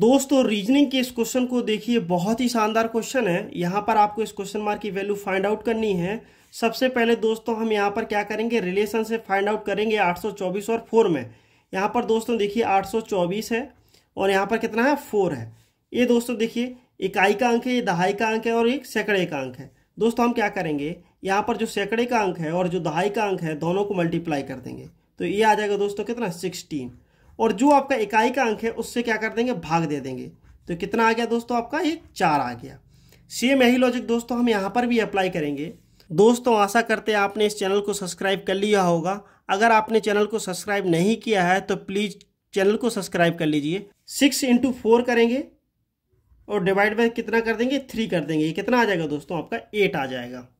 दोस्तों रीजनिंग के इस क्वेश्चन को देखिए बहुत ही शानदार क्वेश्चन है यहाँ पर आपको इस क्वेश्चन मार्क की वैल्यू फाइंड आउट करनी है सबसे पहले दोस्तों हम यहाँ पर क्या करेंगे रिलेशन से फाइंड आउट करेंगे 824 और 4 में यहाँ पर दोस्तों देखिए 824 है और यहाँ पर कितना है 4 है ये दोस्तों देखिए इकाई का अंक है ये दहाई का अंक है और एक सैकड़े का अंक है दोस्तों हम क्या करेंगे यहाँ पर जो सैकड़े का अंक है और जो दहाई का अंक है दोनों को मल्टीप्लाई कर देंगे तो ये आ जाएगा दोस्तों कितना सिक्सटीन और जो आपका इकाई का अंक है उससे क्या कर देंगे भाग दे देंगे तो कितना आ गया दोस्तों आपका ये चार आ गया सेम यही लॉजिक दोस्तों हम यहाँ पर भी अप्लाई करेंगे दोस्तों आशा करते हैं आपने इस चैनल को सब्सक्राइब कर लिया होगा अगर आपने चैनल को सब्सक्राइब नहीं किया है तो प्लीज़ चैनल को सब्सक्राइब कर लीजिए सिक्स इंटू फोर करेंगे और डिवाइड बाय कितना कर देंगे थ्री कर देंगे ये कितना आ जाएगा दोस्तों आपका एट आ जाएगा